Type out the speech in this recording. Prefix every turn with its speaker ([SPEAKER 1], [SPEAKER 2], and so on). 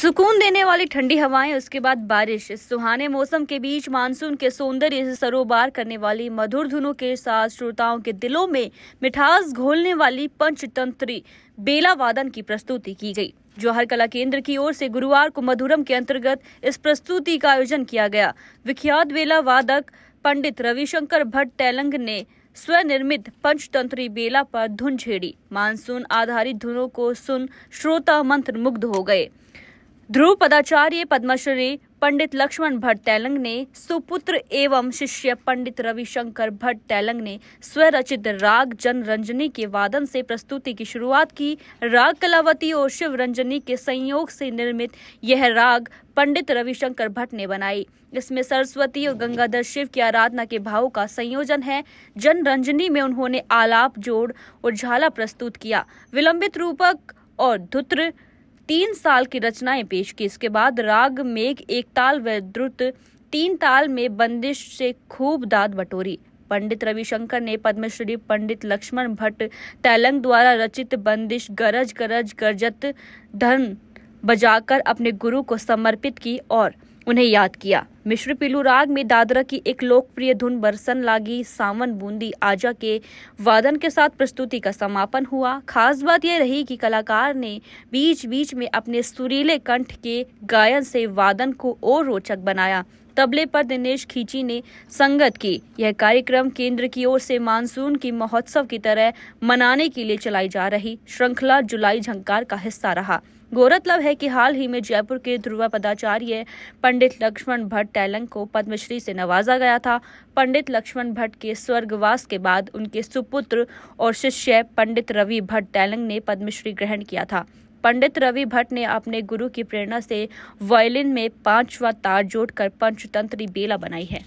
[SPEAKER 1] सुकून देने वाली ठंडी हवाएं उसके बाद बारिश सुहाने मौसम के बीच मानसून के सौंदर्य सरोबार करने वाली मधुर धुनों के साथ श्रोताओं के दिलों में मिठास घोलने वाली पंचतंत्री बेला वादन की प्रस्तुति की गई जौहर कला केंद्र की ओर से गुरुवार को मधुरम के अंतर्गत इस प्रस्तुति का आयोजन किया गया विख्यात बेला वादक पंडित रविशंकर भट्ट तेलंग ने स्वनिर्मित पंचतंत्री बेला पर धुन छेड़ी मानसून आधारित धुनों को सुन श्रोता मंत्र मुग्ध हो गए ध्रुव पदाचार्य पद्मश्री पंडित लक्ष्मण भट्ट तैलंग ने सुपुत्र एवं शिष्य पंडित रविशंकर भट्ट तैलंग ने स्वरचित राग जन रंजनी के वादन से प्रस्तुति की शुरुआत की राग कलावती और शिव रंजनी के संयोग से निर्मित यह राग पंडित रविशंकर भट्ट ने बनाई इसमें सरस्वती और गंगाधर शिव की आराधना के भाव का संयोजन है जन रंजनी में उन्होंने आलाप जोड़ और झाला प्रस्तुत किया विलंबित रूपक और धुत्र तीन साल की रचनाएं पेश की इसके बाद राग मेघ एक ताल व द्रुत तीन ताल में बंदिश से खूब दाद बटोरी पंडित रविशंकर ने पद्मश्री पंडित लक्ष्मण भट्ट तैलंग द्वारा रचित बंदिश गरज गरज गरजत धन बजाकर अपने गुरु को समर्पित की और उन्हें याद किया मिश्र पीलू राग में दादरा की एक लोकप्रिय धुन बरसन लागी सावन बूंदी आजा के वादन के साथ प्रस्तुति का समापन हुआ खास बात यह रही कि कलाकार ने बीच बीच में अपने सुरीले कंठ के गायन से वादन को और रोचक बनाया तबले पर दिनेश खींची ने संगत की यह कार्यक्रम केंद्र की ओर से मानसून की महोत्सव की तरह मनाने के लिए चलाई जा रही श्रृंखला जुलाई झंकार का हिस्सा रहा गौरतलब है कि हाल ही में जयपुर के ध्रुवा पदाचार्य पंडित लक्ष्मण भट्ट टैलंग को पद्मश्री से नवाजा गया था पंडित लक्ष्मण भट्ट के स्वर्गवास के बाद उनके सुपुत्र और शिष्य पंडित रवि भट्ट टैलंग ने पद्मश्री ग्रहण किया था पंडित रवि भट्ट ने अपने गुरु की प्रेरणा से वायलिन में पांचवा तार जोड़कर पंचतंत्री बेला बनाई है